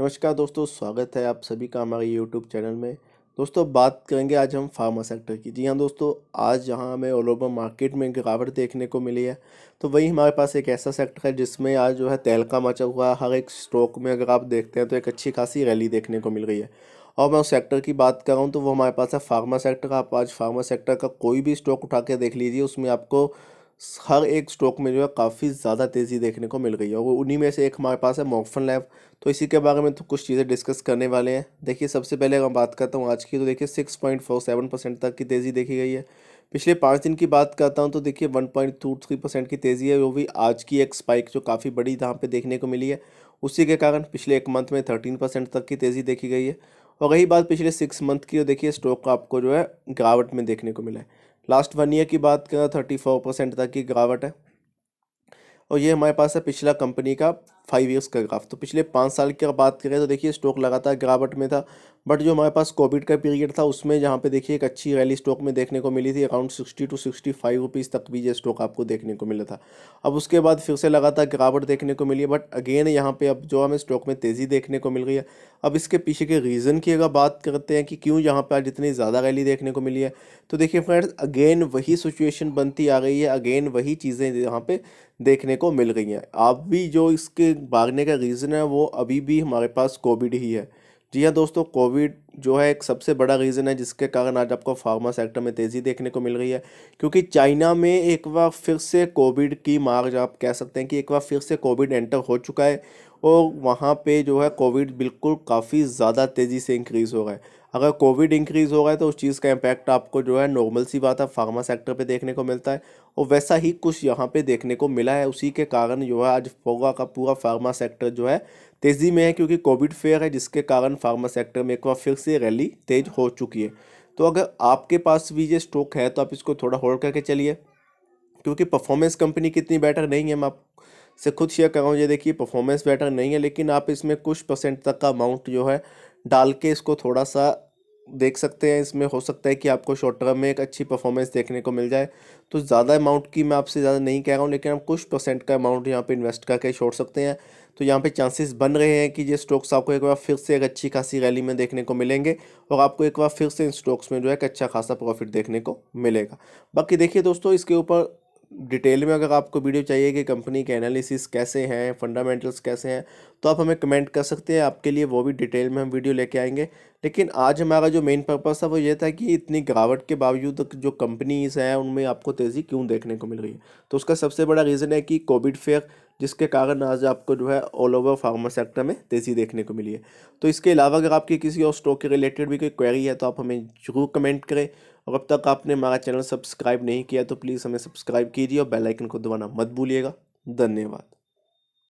नमस्कार दोस्तों स्वागत है आप सभी का हमारे यूट्यूब चैनल में दोस्तों बात करेंगे आज हम फार्मा सेक्टर की जी हाँ दोस्तों आज जहाँ हमें ऑल ओवर मार्केट में गिरावट देखने को मिली है तो वही हमारे पास एक ऐसा सेक्टर है जिसमें आज जो है तहलका मचा हुआ है हर एक स्टॉक में अगर आप देखते हैं तो एक अच्छी खासी रैली देखने को मिल रही है और मैं उस सेक्टर की बात कर रहा हूँ तो वो हमारे पास है फार्मा सेक्टर आप आज फार्मा सेक्टर का कोई भी स्टॉक उठा के देख लीजिए उसमें आपको हर एक स्टॉक में जो है काफ़ी ज़्यादा तेज़ी देखने को मिल गई है और उन्हीं में से एक हमारे पास है मॉकफन लैब तो इसी के बारे में तो कुछ चीज़ें डिस्कस करने वाले हैं देखिए सबसे पहले अगर बात करता हूँ आज की तो देखिए six point four seven percent तक की तेज़ी देखी गई है पिछले पाँच दिन की बात करता हूँ तो देखिए one point two three percent की तेज़ी है वो भी आज की एक स्पाइक जो काफ़ी बड़ी यहाँ पर देखने को मिली है उसी के कारण पिछले एक मंथ में थर्टीन परसेंट तक की तेज़ी देखी गई है और रही बात पिछले सिक्स मंथ की तो देखिए स्टॉक का आपको जो है गिरावट में देखने को मिला है लास्ट वन ईयर की बात करें थर्टी फोर परसेंट तक की गिरावट है और ये हमारे पास है पिछला कंपनी का फाइव ईयर्स का ग्राफ तो पिछले पाँच साल की बात करें तो देखिए स्टॉक लगातार गिरावट में था बट जो हमारे पास कोविड का पीरियड था उसमें जहाँ पे देखिए एक अच्छी रैली स्टॉक में देखने को मिली थी around sixty two sixty five rupees तक भी ये स्टॉक आपको देखने को मिला था अब उसके बाद फिर से लगातार गिरावट देखने को मिली है बट अगेन यहाँ पर अब जो हमें स्टॉक में तेज़ी देखने को मिल रही है अब इसके पीछे के रीज़न की अगर बात करते हैं कि क्यों यहाँ पर आज इतनी ज़्यादा रैली देखने को मिली है तो देखिए फ्रेंड्स अगेन वही सिचुएशन बनती आ रही है अगेन वही चीज़ें यहाँ पर देखने को मिल गई हैं आप भी जो इसके भागने का रीज़न है वो अभी भी हमारे पास कोविड ही है जी हाँ दोस्तों कोविड जो है एक सबसे बड़ा रीज़न है जिसके कारण आज आपको फार्मा सेक्टर में तेज़ी देखने को मिल रही है क्योंकि चाइना में एक बार फिर से कोविड की मार आप कह सकते हैं कि एक बार फिर से कोविड एंटर हो चुका है और वहाँ पे जो है कोविड बिल्कुल काफ़ी ज़्यादा तेज़ी से इंक्रीज़ हो रहा है अगर कोविड इंक्रीज़ हो रहा है तो उस चीज़ का इम्पैक्ट आपको जो है नॉर्मल सी बात है फार्मा सेक्टर पे देखने को मिलता है और वैसा ही कुछ यहाँ पे देखने को मिला है उसी के कारण जो है आज फोगा का पूरा फार्मा सेक्टर जो है तेज़ी में है क्योंकि कोविड फेयर है जिसके कारण फार्मा सेक्टर में एक बार फिर से रैली तेज़ हो चुकी है तो अगर आपके पास भी ये स्टॉक है तो आप इसको थोड़ा होल्ड करके चलिए क्योंकि परफॉर्मेंस कंपनी कितनी बेटर नहीं है मैं आप से खुद शेयर कराऊँ ये देखिए परफॉर्मेंस बेटर नहीं है लेकिन आप इसमें कुछ परसेंट तक का अमाउंट जो है डाल के इसको थोड़ा सा देख सकते हैं इसमें हो सकता है कि आपको शॉर्ट टर्म में एक अच्छी परफॉर्मेंस देखने को मिल जाए तो ज़्यादा अमाउंट की मैं आपसे ज़्यादा नहीं कह रहा हूँ लेकिन हम कुछ परसेंट का अमाउंट यहाँ पे इन्वेस्ट करके छोड़ सकते हैं तो यहाँ पे चांसेस बन रहे हैं कि ये स्टॉक्स आपको एक बार फिर से एक अच्छी खासी रैली में देखने को मिलेंगे और आपको एक बार फिर से इन स्टॉक्स में जो है एक अच्छा खासा प्रॉफिट देखने को मिलेगा बाकी देखिए दोस्तों इसके ऊपर डिटेल में अगर आपको वीडियो चाहिए कि कंपनी के एनालिसिस कैसे हैं फंडामेंटल्स कैसे हैं तो आप हमें कमेंट कर सकते हैं आपके लिए वो भी डिटेल में हम वीडियो लेके आएंगे लेकिन आज हमारा जो मेन पर्पस था वो ये था कि इतनी गिरावट के बावजूद जो कंपनीज़ हैं उनमें आपको तेज़ी क्यों देखने को मिल रही है तो उसका सबसे बड़ा रीज़न है कि कोविड फेयर जिसके कारण आज आपको जो है ऑल ओवर फार्मा सेक्टर में तेज़ी देखने को मिली है तो इसके अलावा अगर आपकी किसी और स्टॉक के रिलेटेड भी कोई क्वेरी है तो आप हमें ज़रूर कमेंट करें और अब तक आपने हमारा चैनल सब्सक्राइब नहीं किया तो प्लीज़ हमें सब्सक्राइब कीजिए और बेलाइकन को दबाना मत भूलिएगा धन्यवाद